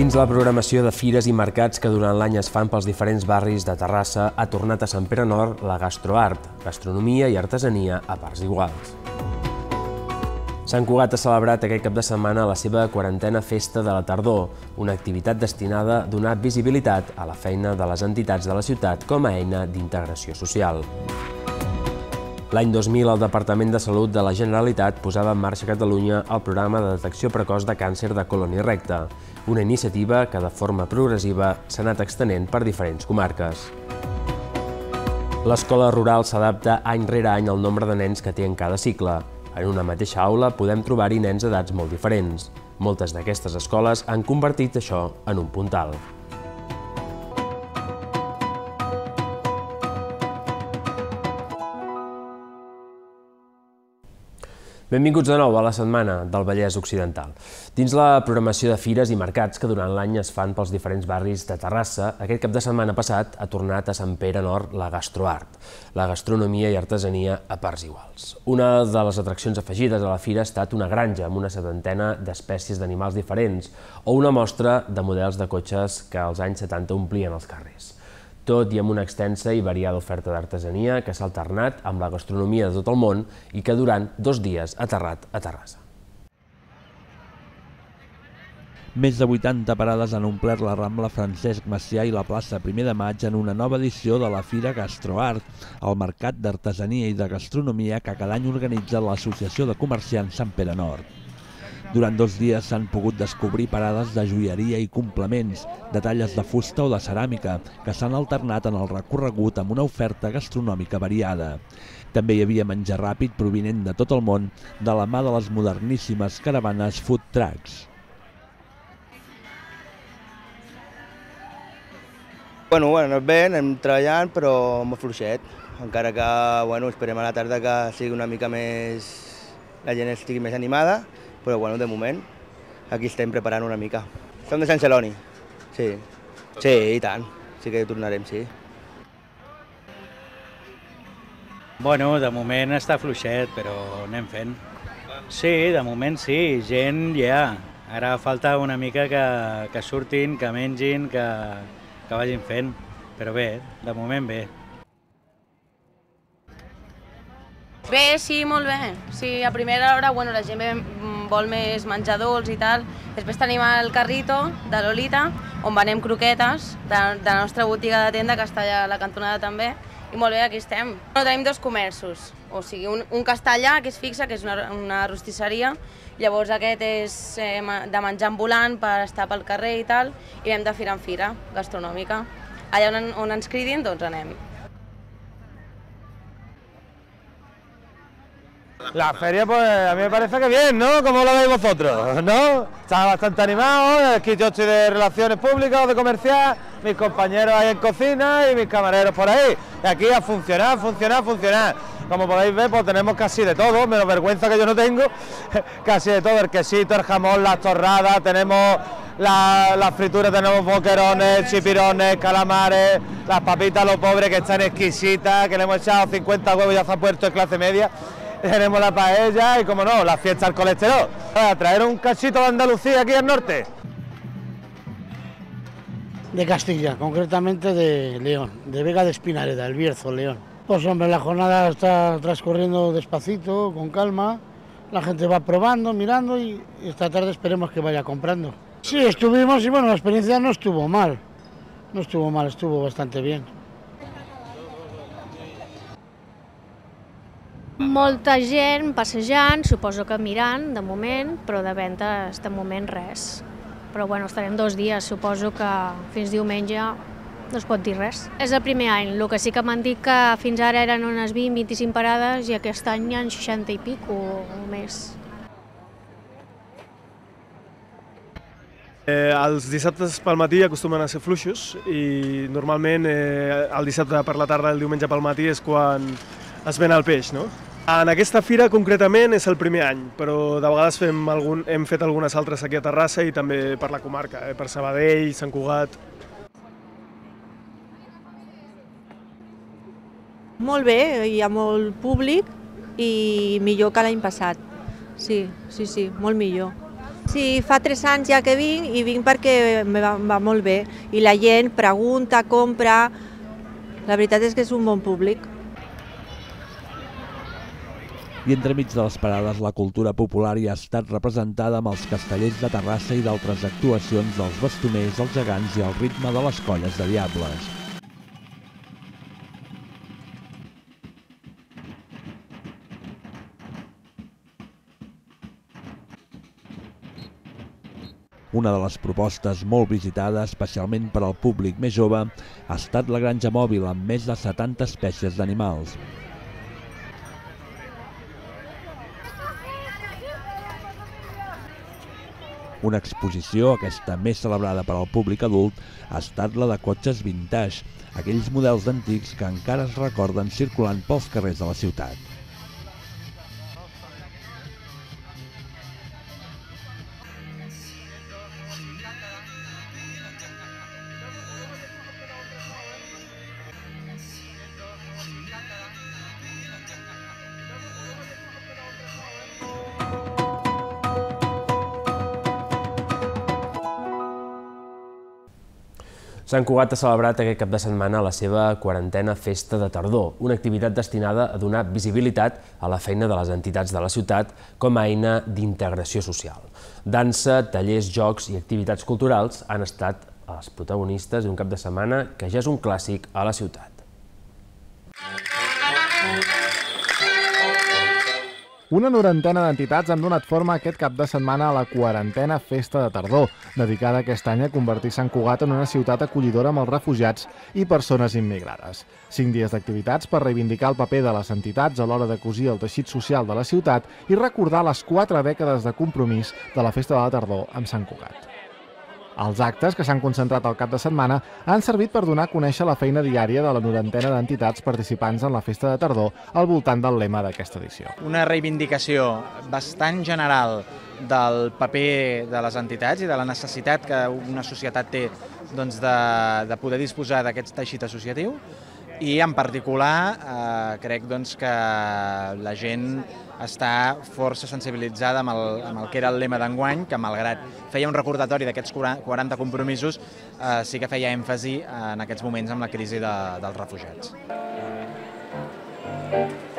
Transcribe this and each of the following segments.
dins la programació de fires i mercats que durant l'any es fan pels diferents barris de Terrassa, ha tornat a Sant Pere Nord la gastroart, gastronomia i artesania a parts iguals. Sant Cugat ha celebrat aquest cap de setmana la seva quarantena Festa de la Tardor, una activitat destinada a donar visibilitat a la feina de les entitats de la ciutat com a eina d'integració social. L'any 2000, el Departament de Salut de la Generalitat posava en marxa a Catalunya el programa de detecció precoç de càncer de colon i recte, una iniciativa que de forma progressiva s'ha anat extenent per diferents comarques. L'escola rural s'adapta any rere any al nombre de nens que té en cada cicle. En una mateixa aula podem trobar-hi nens d'edats molt diferents. Moltes d'aquestes escoles han convertit això en un puntal. Benvinguts de nou a la Setmana del Vallès Occidental. Dins la programació de fires i mercats que durant l'any es fan pels diferents barris de Terrassa, aquest cap de setmana passat ha tornat a Sant Pere Nord la gastroart, la gastronomia i artesania a parts iguals. Una de les atraccions afegides a la fira ha estat una granja amb una setantena d'espècies d'animals diferents o una mostra de models de cotxes que als anys 70 omplien els carrers tot i amb una extensa i variada oferta d'artesania que s'ha alternat amb la gastronomia de tot el món i que durant dos dies ha aterrat a Terrassa. Més de 80 parades han omplert la Rambla Francesc Macià i la plaça 1 de maig en una nova edició de la Fira Gastroart, el mercat d'artesania i de gastronomia que cada any organitza l'Associació de Comerciants Sant Pere Nord. Durant dos dies s'han pogut descobrir parades de joieria i complements, de talles de fusta o de ceràmica, que s'han alternat en el recorregut amb una oferta gastronòmica variada. També hi havia menjar ràpid provinent de tot el món de la mà de les moderníssimes caravanes food trucks. Bueno, bueno, anat bé, anem treballant, però molt fluixet. Encara que, bueno, esperem a la tarda que sigui una mica més... la gent estigui més animada però bueno, de moment aquí estem preparant una mica. Som de Sant Celoni, sí. Sí, i tant, sí que tornarem, sí. Bueno, de moment està fluixet, però anem fent. Sí, de moment sí, gent hi ha. Ara falta una mica que, que surtin, que mengin, que, que vagin fent. Però bé, de moment bé. Bé, sí, molt bé. Sí, a primera hora, bueno, la gent mm, vol més menjar dolç i tal. Després tenim el carrito de Lolita, on venem croquetes de, de la nostra botiga de tenda, que està allà a la cantonada també. I molt bé, aquí estem. Bueno, tenim dos comerços, o sigui, un, un que està allà, que és fixa, que és una, una rostisseria, llavors aquest és eh, de menjar ambulant per estar pel carrer i tal, i anem de fira en fira, gastronòmica. Allà on, on ens cridin, doncs anem. La feria, pues a mí me parece que bien, ¿no? Como lo veis vosotros, ¿no? Está bastante animado, aquí yo estoy de relaciones públicas, o de comercial, mis compañeros ahí en cocina y mis camareros por ahí. Y aquí a funcionar, funcionar, funcionar. Como podéis ver, pues tenemos casi de todo, menos vergüenza que yo no tengo, casi de todo, el quesito, el jamón, las torradas, tenemos las frituras, tenemos boquerones, chipirones, calamares, las papitas, lo pobre que están exquisitas, que le hemos echado 50 huevos y ya se ha puesto en clase media tenemos la paella y, como no, la fiesta al colesterol. ...para traer un cachito de Andalucía aquí al norte. De Castilla, concretamente de León, de Vega de Espinareda, el Bierzo, León. Pues hombre, la jornada está transcurriendo despacito, con calma. La gente va probando, mirando y esta tarde esperemos que vaya comprando. Sí, estuvimos y bueno, la experiencia no estuvo mal. No estuvo mal, estuvo bastante bien. Molta gent passejant, suposo que mirant, de moment, però de ventes, de moment, res. Però bueno, estarem dos dies, suposo que fins diumenge no es pot dir res. És el primer any, el que sí que m'han dit que fins ara eren unes 20-25 parades i aquest any hi ha 60 i pic o, o més. Eh, els dissabtes pel matí acostumen a ser fluixos i normalment eh, el dissabte per la tarda, el diumenge pel matí és quan es ven el peix, no? En aquesta fira concretament és el primer any, però de vegades fem algun, hem fet algunes altres aquí a Terrassa i també per la comarca, eh? per Sabadell, Sant Cugat... Molt bé, hi ha molt públic i millor que l'any passat. Sí, sí, sí, molt millor. Sí, fa tres anys ja que vinc i vinc perquè me va, va molt bé i la gent pregunta, compra... La veritat és que és un bon públic i entremig de les parades la cultura popular hi ha estat representada amb els castellers de Terrassa i d'altres actuacions dels bastoners, els gegants i el ritme de les colles de diables. Una de les propostes molt visitades, especialment per al públic més jove, ha estat la granja mòbil amb més de 70 espècies d'animals. Una exposició, aquesta més celebrada per al públic adult, ha estat la de cotxes vintage, aquells models antics que encara es recorden circulant pels carrers de la ciutat. Sant Cugat ha celebrat aquest cap de setmana la seva quarantena Festa de Tardor, una activitat destinada a donar visibilitat a la feina de les entitats de la ciutat com a eina d'integració social. Dansa, tallers, jocs i activitats culturals han estat els protagonistes d'un cap de setmana que ja és un clàssic a la ciutat. Una norantena d'entitats han donat forma aquest cap de setmana a la quarantena Festa de Tardor, dedicada aquest any a convertir Sant Cugat en una ciutat acollidora amb els refugiats i persones immigrades. Cinc dies d'activitats per reivindicar el paper de les entitats a l'hora de cosir el teixit social de la ciutat i recordar les quatre dècades de compromís de la Festa de la Tardor amb Sant Cugat. Els actes, que s'han concentrat al cap de setmana, han servit per donar a conèixer la feina diària de la norantena d'entitats participants en la festa de tardor al voltant del lema d'aquesta edició. Una reivindicació bastant general del paper de les entitats i de la necessitat que una societat té doncs, de, de poder disposar d'aquest teixit associatiu i en particular eh, crec doncs, que la gent està força sensibilitzada amb el, amb el que era el lema d'enguany, que malgrat feia un recordatori d'aquests 40 compromisos, eh, sí que feia èmfasi en aquests moments amb la crisi de, dels refugiats. Thank you.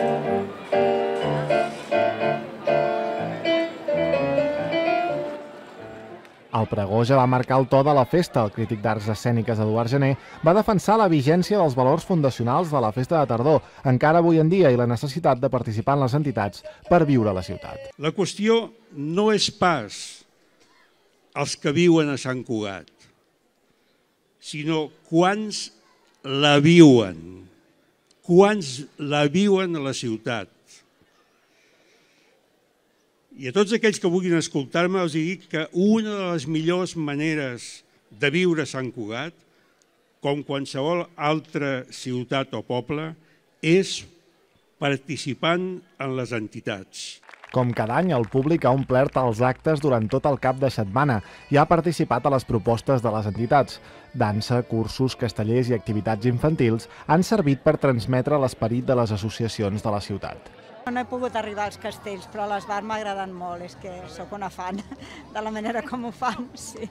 El pregó ja va marcar el to de la festa. El crític d'arts escèniques Eduard Gené va defensar la vigència dels valors fundacionals de la festa de tardor, encara avui en dia, i la necessitat de participar en les entitats per viure a la ciutat. La qüestió no és pas els que viuen a Sant Cugat, sinó quants la viuen, quants la viuen a la ciutat i a tots aquells que vulguin escoltar-me els dic que una de les millors maneres de viure a Sant Cugat, com qualsevol altra ciutat o poble, és participant en les entitats. Com cada any, el públic ha omplert els actes durant tot el cap de setmana i ha participat a les propostes de les entitats. Dansa, cursos, castellers i activitats infantils han servit per transmetre l'esperit de les associacions de la ciutat. No he pogut arribar als castells, però les bars m'agraden molt, és que sóc una fan de la manera com ho fan, sí.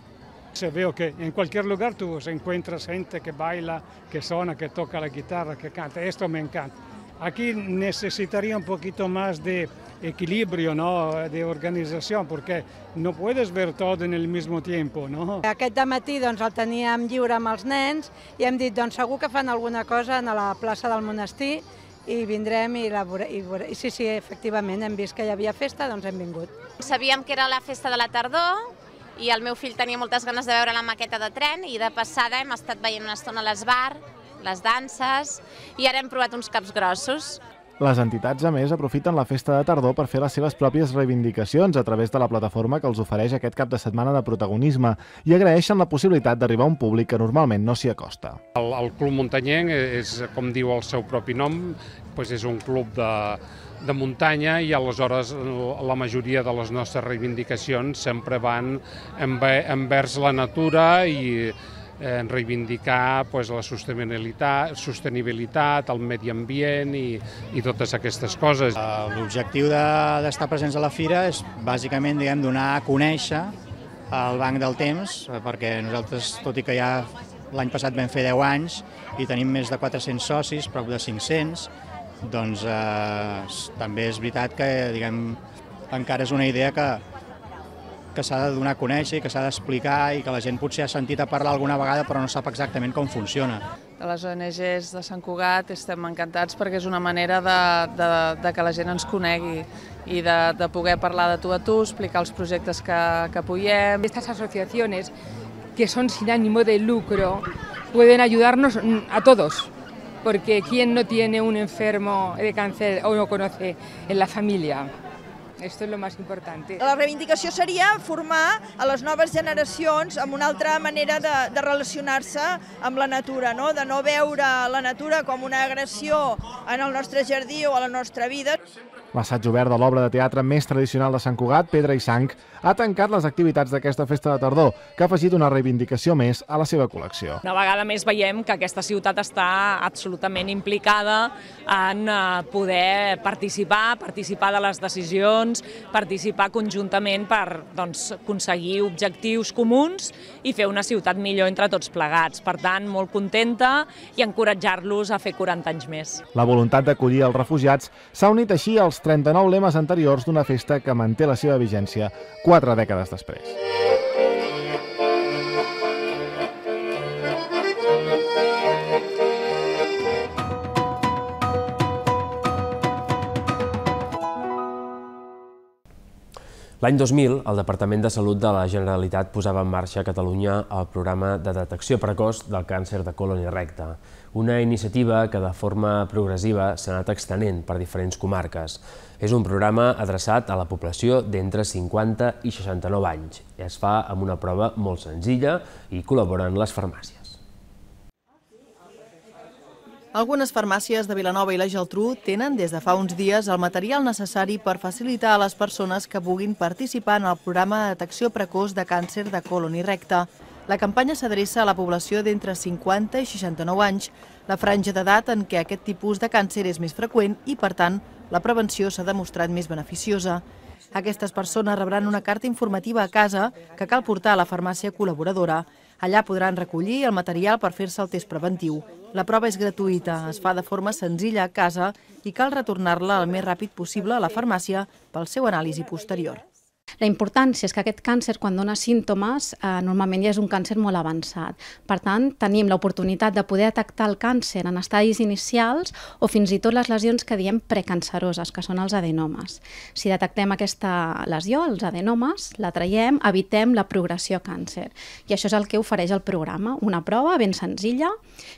Se veo que en cualquier lugar tú encuentras gente que baila, que sona, que toca la guitarra, que canta. Esto me encanta. Aquí necesitaría un poquito más de equilibrio, ¿no? de organització, perquè no puedes ver tot en el mismo tiempo. No? Aquest matí doncs, el teníem lliure amb els nens i hem dit doncs, segur que fan alguna cosa a la plaça del monestir i vindrem i, la i, i sí, sí, efectivament, hem vist que hi havia festa, doncs hem vingut. Sabíem que era la festa de la tardor i el meu fill tenia moltes ganes de veure la maqueta de tren i de passada hem estat veient una estona a l'esbar, les danses i ara hem provat uns caps grossos. Les entitats, a més, aprofiten la festa de tardor per fer les seves pròpies reivindicacions a través de la plataforma que els ofereix aquest cap de setmana de protagonisme i agraeixen la possibilitat d'arribar a un públic que normalment no s'hi acosta. El, el Club Muntanyenc és, com diu el seu propi nom, doncs és un club de, de muntanya i aleshores la majoria de les nostres reivindicacions sempre van envers la natura i en reivindicar pues, la sostenibilitat, sostenibilitat, el medi ambient i, i totes aquestes coses. Eh, l'objectiu d'estar de, presents a la fira és bàsicament diguem, donar a conèixer el Banc del Temps, eh, perquè nosaltres, tot i que ja l'any passat vam fer 10 anys i tenim més de 400 socis, prop de 500, doncs eh, també és veritat que diguem, encara és una idea que, que s'ha de donar a conèixer i que s'ha d'explicar i que la gent potser ha sentit a parlar alguna vegada però no sap exactament com funciona. De les ONGs de Sant Cugat estem encantats perquè és una manera de, de, de que la gent ens conegui i de, de poder parlar de tu a tu, explicar els projectes que, que apoyem. Estas asociaciones que són sin ánimo de lucro pueden ayudarnos a todos, porque ¿quién no tiene un enfermo de cáncer o no conoce en la familia? Esto es lo más importante. La reivindicació seria formar a les noves generacions amb una altra manera de, de relacionar-se amb la natura, no? de no veure la natura com una agressió en el nostre jardí o a la nostra vida. L'assaig obert de l'obra de teatre més tradicional de Sant Cugat, Pedra i Sang, ha tancat les activitats d'aquesta festa de tardor, que ha afegit una reivindicació més a la seva col·lecció. Una vegada més veiem que aquesta ciutat està absolutament implicada en eh, poder participar, participar de les decisions, participar conjuntament per doncs, aconseguir objectius comuns i fer una ciutat millor entre tots plegats. Per tant, molt contenta i encoratjar-los a fer 40 anys més. La voluntat d'acollir els refugiats s'ha unit així als 39 lemes anteriors d'una festa que manté la seva vigència quatre dècades després. L'any 2000, el Departament de Salut de la Generalitat posava en marxa a Catalunya el programa de detecció precoç del càncer de colon i recte una iniciativa que de forma progressiva s'ha anat extenent per diferents comarques. És un programa adreçat a la població d'entre 50 i 69 anys. Es fa amb una prova molt senzilla i col·laboren les farmàcies. Algunes farmàcies de Vilanova i la Geltrú tenen des de fa uns dies el material necessari per facilitar a les persones que puguin participar en el programa de detecció precoç de càncer de colon i recte. La campanya s'adreça a la població d'entre 50 i 69 anys, la franja d'edat en què aquest tipus de càncer és més freqüent i, per tant, la prevenció s'ha demostrat més beneficiosa. Aquestes persones rebran una carta informativa a casa que cal portar a la farmàcia col·laboradora. Allà podran recollir el material per fer-se el test preventiu. La prova és gratuïta, es fa de forma senzilla a casa i cal retornar-la el més ràpid possible a la farmàcia pel seu anàlisi posterior. La importància és que aquest càncer, quan dona símptomes, eh, normalment ja és un càncer molt avançat. Per tant, tenim l'oportunitat de poder detectar el càncer en estadis inicials o fins i tot les lesions que diem precanceroses, que són els adenomes. Si detectem aquesta lesió, els adenomes, la traiem, evitem la progressió a càncer. I això és el que ofereix el programa, una prova ben senzilla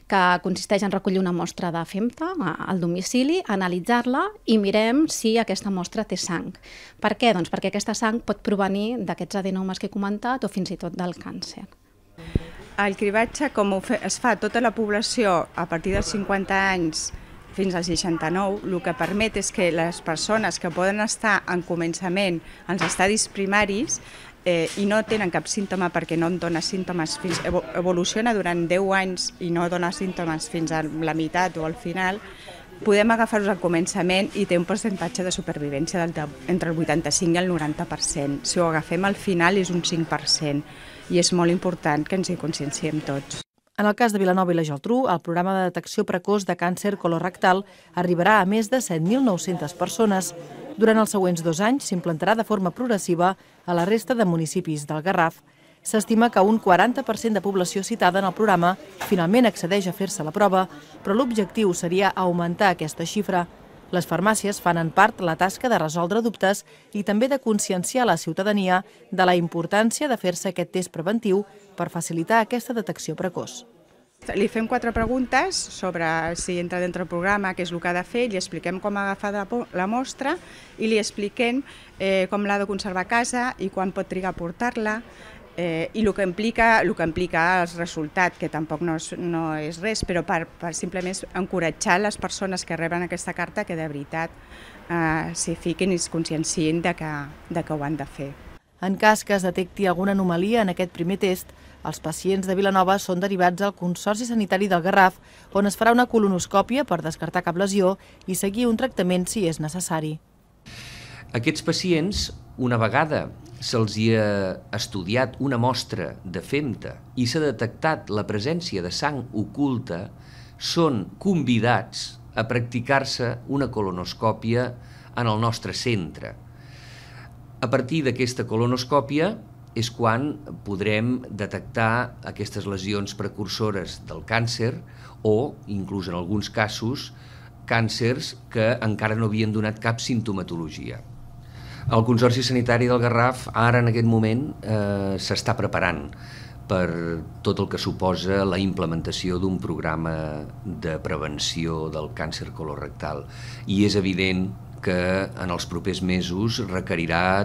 que consisteix en recollir una mostra de femta eh, al domicili, analitzar-la i mirem si aquesta mostra té sang. Per què? Doncs perquè aquesta sang pot pot provenir d'aquests adenomes que he comentat o fins i tot del càncer. El cribatge, com es fa a tota la població a partir dels 50 anys fins als 69, el que permet és que les persones que poden estar en començament als estadis primaris eh, i no tenen cap símptoma perquè no en dona símptomes fins, evoluciona durant 10 anys i no dona símptomes fins a la meitat o al final, podem agafar-los al començament i té un percentatge de supervivència del, entre el 85 i el 90%. Si ho agafem al final és un 5% i és molt important que ens hi conscienciem tots. En el cas de Vilanova i la Geltrú, el programa de detecció precoç de càncer colorectal arribarà a més de 7.900 persones. Durant els següents dos anys s'implantarà de forma progressiva a la resta de municipis del Garraf, S'estima que un 40% de població citada en el programa finalment accedeix a fer-se la prova, però l'objectiu seria augmentar aquesta xifra. Les farmàcies fan en part la tasca de resoldre dubtes i també de conscienciar la ciutadania de la importància de fer-se aquest test preventiu per facilitar aquesta detecció precoç. Li fem quatre preguntes sobre si entra dintre el programa, què és el que ha de fer, li expliquem com agafar la, la mostra i li expliquem eh, com l'ha de conservar a casa i quan pot trigar a portar-la, eh, i el que, implica, el que implica el resultat, que tampoc no és, no és res, però per, per simplement encoratjar les persones que reben aquesta carta que de veritat eh, s'hi fiquin i es conscienciïn de que, de que ho han de fer. En cas que es detecti alguna anomalia en aquest primer test, els pacients de Vilanova són derivats al Consorci Sanitari del Garraf, on es farà una colonoscòpia per descartar cap lesió i seguir un tractament si és necessari. Aquests pacients una vegada se'ls hi ha estudiat una mostra de femta i s'ha detectat la presència de sang oculta, són convidats a practicar-se una colonoscòpia en el nostre centre. A partir d'aquesta colonoscòpia és quan podrem detectar aquestes lesions precursores del càncer o, inclús en alguns casos, càncers que encara no havien donat cap sintomatologia. El Consorci Sanitari del Garraf ara en aquest moment eh, s'està preparant per tot el que suposa la implementació d'un programa de prevenció del càncer colorectal i és evident que en els propers mesos requerirà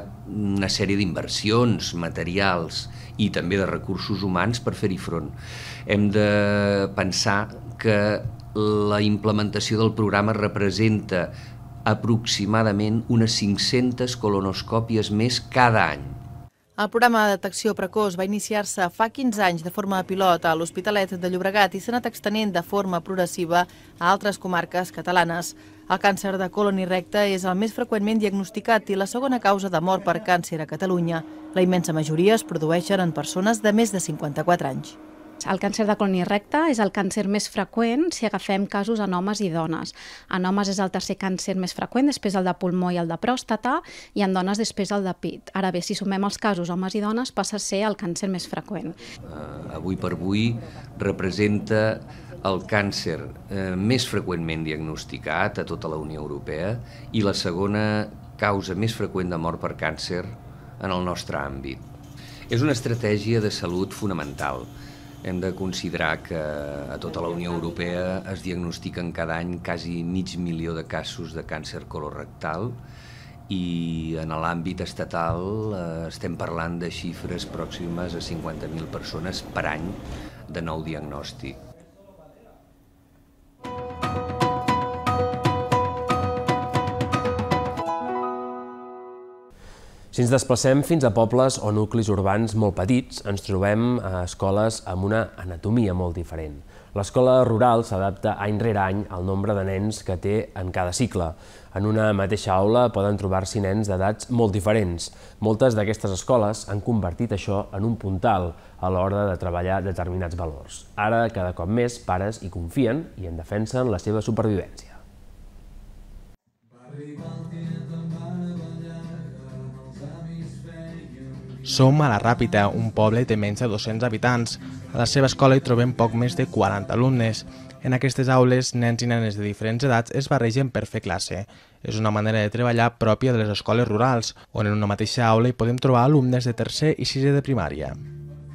una sèrie d'inversions materials i també de recursos humans per fer-hi front. Hem de pensar que la implementació del programa representa aproximadament unes 500 colonoscòpies més cada any. El programa de detecció precoç va iniciar-se fa 15 anys de forma pilot a l'Hospitalet de Llobregat i s'ha anat extenent de forma progressiva a altres comarques catalanes. El càncer de colon i recte és el més freqüentment diagnosticat i la segona causa de mort per càncer a Catalunya. La immensa majoria es produeixen en persones de més de 54 anys. El càncer de colon i recte és el càncer més freqüent si agafem casos en homes i dones. En homes és el tercer càncer més freqüent, després el de pulmó i el de pròstata, i en dones després el de pit. Ara bé, si sumem els casos homes i dones, passa a ser el càncer més freqüent. Uh, avui per avui representa el càncer eh, més freqüentment diagnosticat a tota la Unió Europea i la segona causa més freqüent de mort per càncer en el nostre àmbit. És una estratègia de salut fonamental hem de considerar que eh, a tota la Unió Europea es diagnostiquen cada any quasi mig milió de casos de càncer colorectal i en l'àmbit estatal eh, estem parlant de xifres pròximes a 50.000 persones per any de nou diagnòstic. Si ens desplacem fins a pobles o nuclis urbans molt petits, ens trobem a eh, escoles amb una anatomia molt diferent. L'escola rural s'adapta any rere any al nombre de nens que té en cada cicle. En una mateixa aula poden trobar-s'hi nens d'edats molt diferents. Moltes d'aquestes escoles han convertit això en un puntal a l'hora de treballar determinats valors. Ara, cada cop més, pares hi confien i en defensen la seva supervivència. Va arribar el Som a la Ràpita, un poble de menys de 200 habitants. A la seva escola hi trobem poc més de 40 alumnes. En aquestes aules, nens i nenes de diferents edats es barregen per fer classe. És una manera de treballar pròpia de les escoles rurals, on en una mateixa aula hi podem trobar alumnes de tercer i sisè de primària.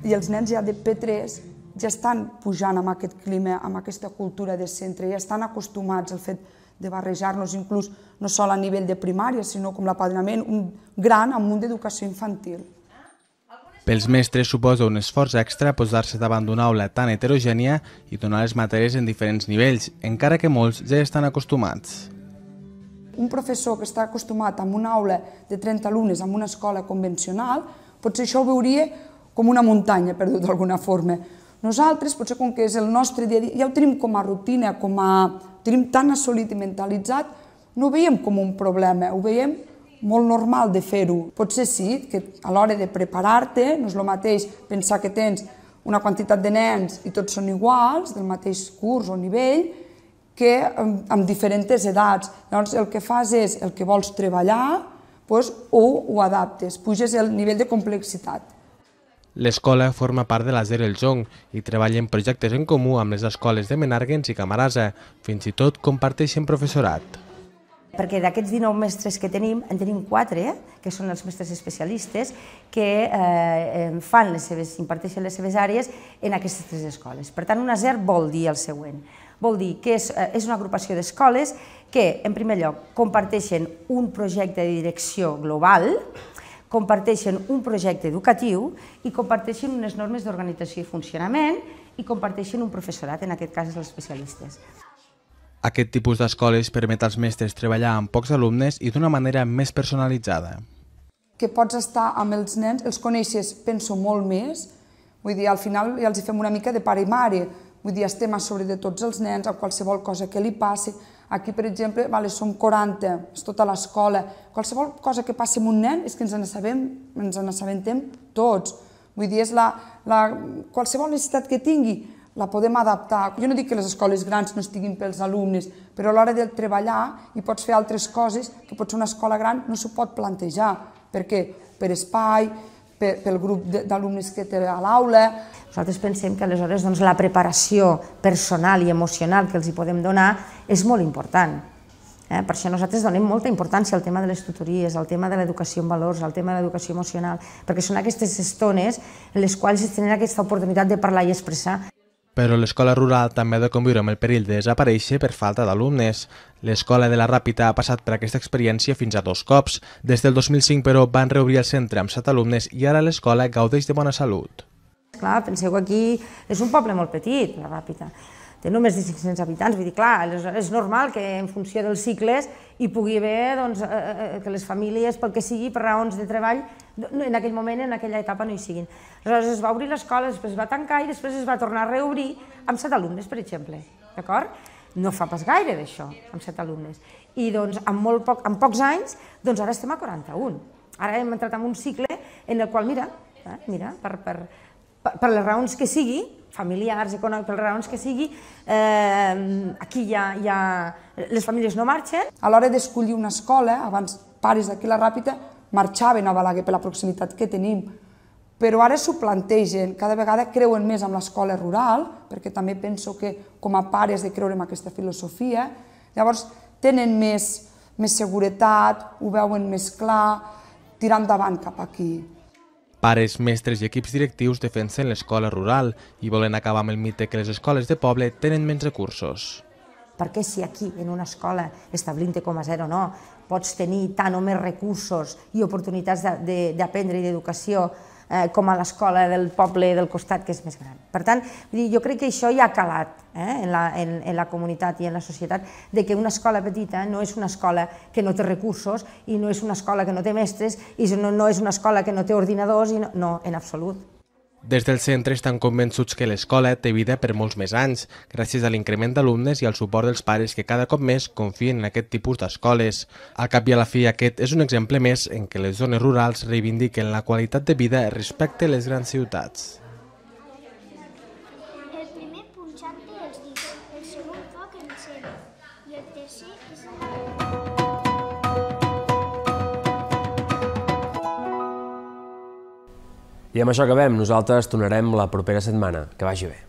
I els nens ja de P3 ja estan pujant amb aquest clima, amb aquesta cultura de centre, ja estan acostumats al fet de barrejar-nos inclús no sol a nivell de primària, sinó com l'apadrinament, un gran amunt d'educació infantil. Pels mestres suposa un esforç extra posar-se davant d'una aula tan heterogènia i donar les matèries en diferents nivells, encara que molts ja estan acostumats. Un professor que està acostumat a una aula de 30 alumnes en una escola convencional, potser això ho veuria com una muntanya, per dir d'alguna forma. Nosaltres, potser com que és el nostre dia a dia, ja ho tenim com a rutina, com a... ho tenim tan assolit i mentalitzat, no ho veiem com un problema, ho veiem molt normal de fer-ho. Potser sí, que a l'hora de preparar-te no és el mateix pensar que tens una quantitat de nens i tots són iguals, del mateix curs o nivell, que amb, amb diferents edats. Llavors el que fas és el que vols treballar doncs, o ho adaptes, puges el nivell de complexitat. L'escola forma part de la Zero El Jong i treballa en projectes en comú amb les escoles de Menarguens i Camarasa. Fins i tot comparteixen professorat perquè d'aquests 19 mestres que tenim, en tenim 4, eh, que són els mestres especialistes, que eh, fan les seves, imparteixen les seves àrees en aquestes tres escoles. Per tant, un ASER vol dir el següent. Vol dir que és, eh, és una agrupació d'escoles que, en primer lloc, comparteixen un projecte de direcció global, comparteixen un projecte educatiu i comparteixen unes normes d'organització i funcionament i comparteixen un professorat, en aquest cas els especialistes. Aquest tipus d'escoles permet als mestres treballar amb pocs alumnes i d'una manera més personalitzada. Que pots estar amb els nens, els coneixes, penso, molt més. Vull dir, al final ja els hi fem una mica de pare i mare. Vull dir, estem a sobre de tots els nens, a qualsevol cosa que li passi. Aquí, per exemple, vale, som 40, és tota l'escola. Qualsevol cosa que passi amb un nen és que ens en sabem, ens en assabentem tots. Vull dir, és la, la, qualsevol necessitat que tingui, la podem adaptar. Jo no dic que les escoles grans no estiguin pels alumnes, però a l'hora de treballar hi pots fer altres coses que potser una escola gran no s'ho pot plantejar. Per què? Per espai, per, pel grup d'alumnes que té a l'aula. Nosaltres pensem que aleshores doncs, la preparació personal i emocional que els hi podem donar és molt important. Eh? Per això nosaltres donem molta importància al tema de les tutories, al tema de l'educació en valors, al tema de l'educació emocional, perquè són aquestes estones en les quals es tenen aquesta oportunitat de parlar i expressar. Però l'escola rural també ha de conviure amb el perill de desaparèixer per falta d'alumnes. L'escola de la Ràpita ha passat per aquesta experiència fins a dos cops. Des del 2005, però, van reobrir el centre amb set alumnes i ara l'escola gaudeix de bona salut. Clar, penseu que aquí és un poble molt petit, la Ràpita. Té només 500 habitants, vull dir, clar, és normal que en funció dels cicles hi pugui haver doncs, eh, eh, eh, que les famílies, pel que sigui, per raons de treball, no, en aquell moment, en aquella etapa no hi siguin. Aleshores es va obrir l'escola, després es va tancar i després es va tornar a reobrir amb set alumnes, per exemple, d'acord? No fa pas gaire d'això, amb set alumnes. I doncs, amb, molt poc, amb pocs anys, doncs ara estem a 41. Ara hem entrat en un cicle en el qual, mira, eh, mira per, per, per, per les raons que sigui, familiars, econòmics, per les raons que sigui, eh, aquí ja, ja les famílies no marxen. A l'hora d'escollir una escola, abans pares d'aquí la ràpida, marxaven a Balaguer per la proximitat que tenim, però ara s'ho plantegen, cada vegada creuen més en l'escola rural, perquè també penso que com a pares de creure en aquesta filosofia, llavors tenen més, més seguretat, ho veuen més clar, tirar endavant cap aquí. Pares, mestres i equips directius defensen l'escola rural i volen acabar amb el mite que les escoles de poble tenen menys recursos. Perquè si aquí, en una escola, com zero o no, pots tenir tant o més recursos i oportunitats d'aprendre i d'educació eh, com a l'escola del poble del costat, que és més gran. Per tant, dir, jo crec que això ja ha calat eh, en, la, en, en la comunitat i en la societat, de que una escola petita no és una escola que no té recursos i no és una escola que no té mestres i no, no és una escola que no té ordinadors, i no, no en absolut. Des del centre estan convençuts que l'escola té vida per molts més anys, gràcies a l'increment d'alumnes i al suport dels pares que cada cop més confien en aquest tipus d'escoles. Al cap i a la fi, aquest és un exemple més en què les zones rurals reivindiquen la qualitat de vida respecte a les grans ciutats. I amb això acabem. Nosaltres tornarem la propera setmana. Que vagi bé.